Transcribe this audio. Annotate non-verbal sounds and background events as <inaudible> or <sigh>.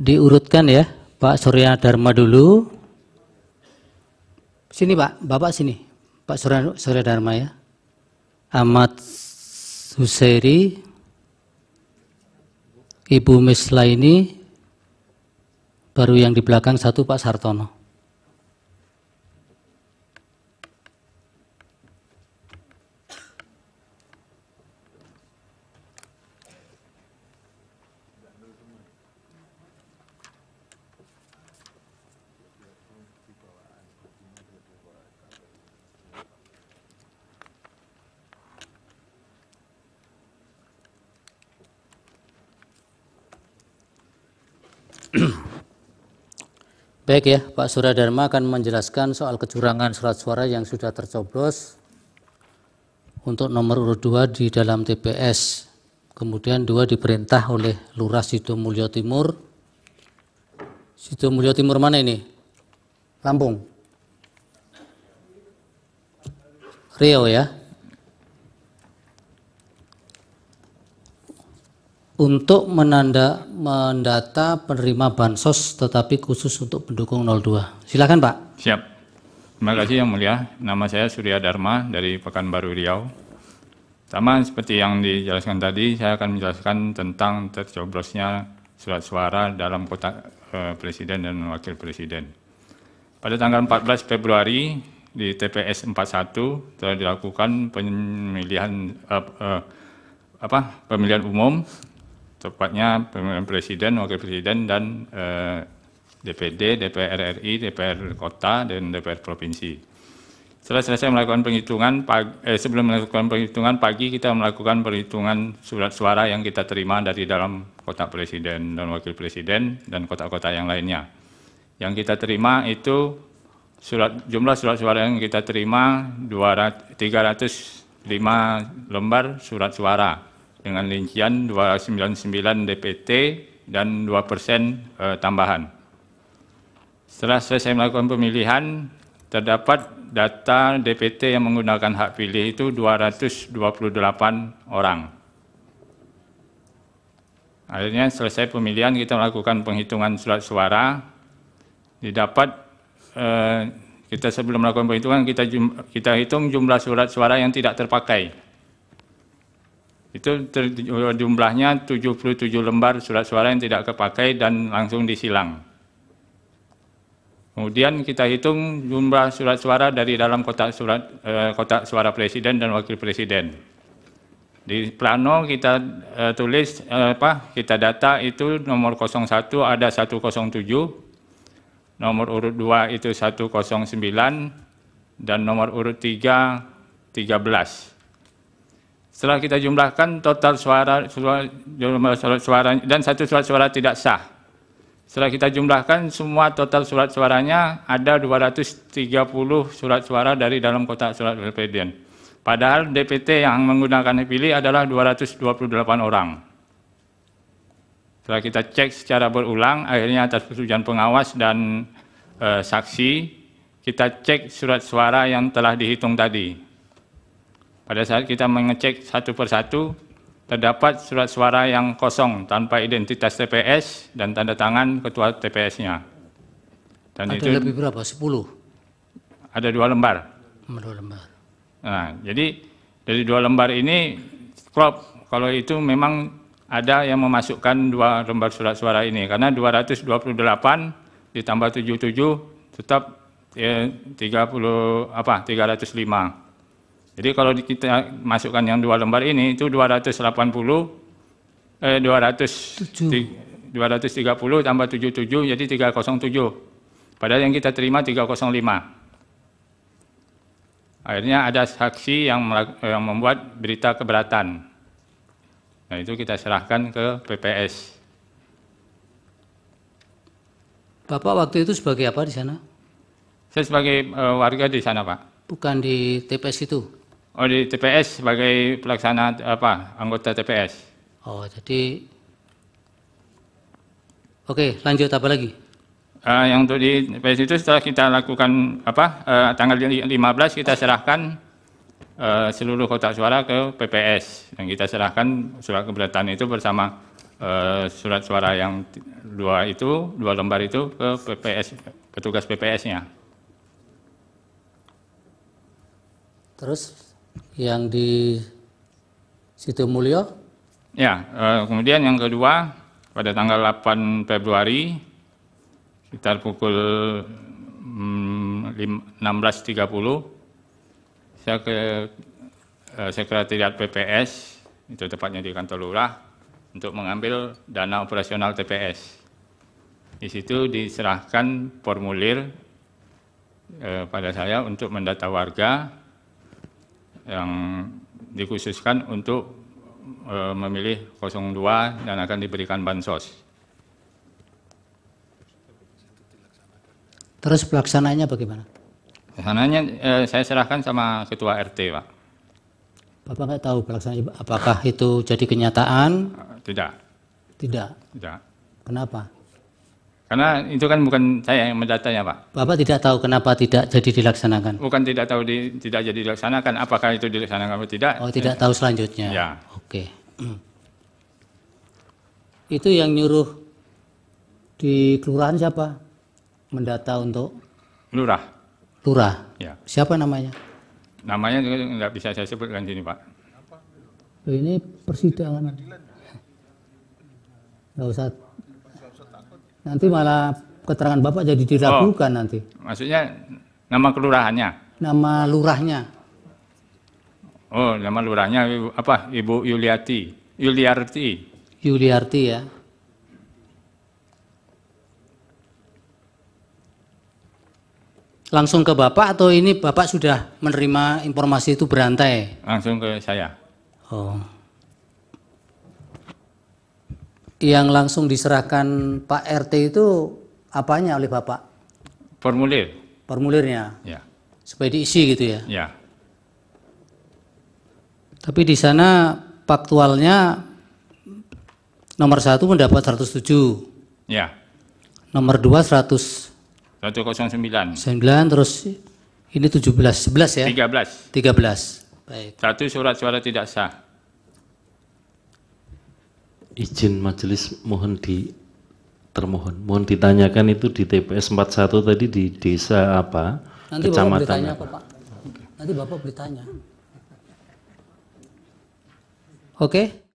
diurutkan ya Pak Surya Dharma dulu sini Pak Bapak sini Pak Surya, Surya Dharma ya Ahmad Husairi Ibu Mislaini baru yang di belakang satu Pak Sartono <clears throat> Baik ya, Pak Surya Dharma akan menjelaskan soal kecurangan surat suara yang sudah tercoblos untuk nomor urut 2 di dalam TPS. Kemudian dua diperintah oleh Lurah Sido Mulyo Timur. Sido Mulyo Timur mana ini? Lampung. Riau ya. untuk menanda mendata penerima bansos tetapi khusus untuk pendukung 02. Silakan Pak. Siap. Terima kasih Yang Mulia. Nama saya Surya Dharma dari Pekanbaru Riau. Sama seperti yang dijelaskan tadi, saya akan menjelaskan tentang tercoblosnya surat suara dalam kotak eh, presiden dan wakil presiden. Pada tanggal 14 Februari di TPS 41 telah dilakukan pemilihan eh, eh, apa pemilihan umum tepatnya pemilihan presiden, wakil presiden dan eh, DPD, DPR RI, DPR kota dan DPR provinsi. Setelah selesai melakukan penghitungan pagi, eh, sebelum melakukan penghitungan pagi kita melakukan perhitungan surat suara yang kita terima dari dalam kotak presiden dan wakil presiden dan kotak-kotak yang lainnya. Yang kita terima itu surat jumlah surat suara yang kita terima 200, 305 lembar surat suara dengan rincian 299 DPT dan 2 persen eh, tambahan. Setelah selesai melakukan pemilihan, terdapat data DPT yang menggunakan hak pilih itu 228 orang. Akhirnya selesai pemilihan kita melakukan penghitungan surat suara. Didapat eh, kita sebelum melakukan penghitungan kita kita hitung jumlah surat suara yang tidak terpakai. Itu ter, jumlahnya 77 lembar surat suara yang tidak kepakai dan langsung disilang. Kemudian kita hitung jumlah surat suara dari dalam kotak surat eh, kotak suara presiden dan wakil presiden. Di plano kita eh, tulis eh, apa? Kita data itu nomor 01 ada 107 nomor urut 2 itu 109 dan nomor urut 3 13. Setelah kita jumlahkan total suara, suara, suara, dan satu surat suara tidak sah. Setelah kita jumlahkan semua total surat suaranya ada 230 surat suara dari dalam kotak surat presiden. Padahal DPT yang menggunakan pilih adalah 228 orang. Setelah kita cek secara berulang, akhirnya atas persetujuan pengawas dan e, saksi, kita cek surat suara yang telah dihitung tadi pada saat kita mengecek satu persatu, terdapat surat suara yang kosong tanpa identitas TPS dan tanda tangan ketua TPS-nya. Dan ada itu lebih berapa? Sepuluh. Ada dua lembar. Dua lembar. Nah, jadi dari dua lembar ini, klop kalau itu memang ada yang memasukkan dua lembar surat suara ini karena 228 ditambah 77 tetap ya, eh, 30 apa 305. Jadi kalau kita masukkan yang dua lembar ini itu 280 eh 200 7. 230 tambah 77 jadi 307. Padahal yang kita terima 305. Akhirnya ada saksi yang, eh, yang membuat berita keberatan. Nah itu kita serahkan ke PPS. Bapak waktu itu sebagai apa di sana? Saya sebagai uh, warga di sana, Pak. Bukan di TPS itu? Oh di TPS sebagai pelaksana apa anggota TPS. Oh jadi oke lanjut apa lagi? Uh, yang untuk di TPS itu setelah kita lakukan apa uh, tanggal 15 kita serahkan uh, seluruh kotak suara ke PPS yang kita serahkan surat keberatan itu bersama uh, surat suara yang dua itu dua lembar itu ke PPS petugas PPS-nya. Terus yang di Situ Mulyo. Ya, eh, kemudian yang kedua pada tanggal 8 Februari sekitar pukul 16.30 mm, saya ke eh, Sekretariat PPS itu tepatnya di kantor lurah untuk mengambil dana operasional TPS. Di situ diserahkan formulir eh, pada saya untuk mendata warga yang dikhususkan untuk e, memilih 02 dan akan diberikan bansos. Terus pelaksananya bagaimana? Pelaksananya e, saya serahkan sama ketua RT, Pak. Bapak nggak tahu pelaksanaan apakah itu jadi kenyataan? Tidak. Tidak. Tidak. Kenapa? Karena itu kan bukan saya yang mendatanya, Pak. Bapak tidak tahu kenapa tidak jadi dilaksanakan? Bukan tidak tahu di, tidak jadi dilaksanakan, apakah itu dilaksanakan atau tidak. Oh, tidak ya. tahu selanjutnya. Ya. Oke. <clears throat> Itu yang nyuruh di kelurahan siapa? Mendata untuk lurah. Lurah. Ya. Siapa namanya? Namanya tidak bisa saya sebutkan sini, Pak. Ini persidangan. Nggak usah Nanti malah keterangan Bapak jadi diragukan oh, nanti. Maksudnya nama kelurahannya? Nama lurahnya. Oh, nama lurahnya apa? Ibu Yuliati. Yuliarti. Yuliarti ya. Langsung ke Bapak atau ini Bapak sudah menerima informasi itu berantai? Langsung ke saya. Oh yang langsung diserahkan Pak RT itu apanya oleh Bapak? Formulir. Formulirnya. Ya. Supaya diisi gitu ya. Ya. Tapi di sana faktualnya nomor satu mendapat 107. Ya. Nomor dua 100. 109. 9 terus ini 17, 11 ya? 13. 13. Baik. Satu surat suara tidak sah izin majelis mohon di termohon mohon ditanyakan itu di TPS 41 tadi di desa apa nanti kecamatan bapak apa pak nanti bapak bertanya, oke okay?